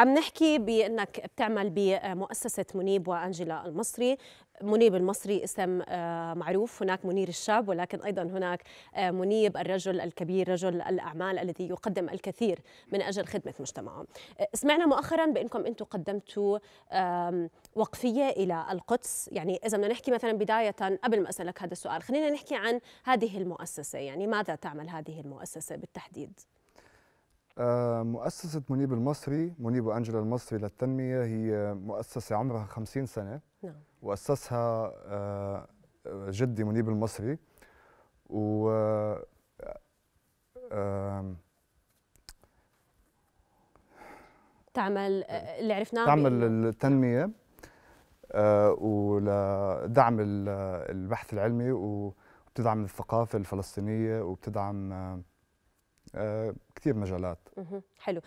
عم نحكي بانك بتعمل بمؤسسه منيب وانجلا المصري منيب المصري اسم آه، معروف هناك منير الشاب ولكن ايضا هناك آه، منيب الرجل الكبير رجل الاعمال الذي يقدم الكثير من اجل خدمه مجتمعه آه، سمعنا مؤخرا بانكم انتم قدمتوا وقفيه الى القدس يعني اذا بدنا نحكي مثلا بدايه قبل ما اسالك هذا السؤال خلينا نحكي عن هذه المؤسسه يعني ماذا تعمل هذه المؤسسه بالتحديد آه، مؤسسة منيب المصري منيب وأنجلا المصري للتنمية هي مؤسسة عمرها 50 سنة نعم. وأسسها آه، جدي منيب المصري و آه، تعمل اللي عرفناه تعمل التنمية ولدعم البحث العلمي وبتدعم الثقافة الفلسطينية وبتدعم آه، كثير مجالات حلو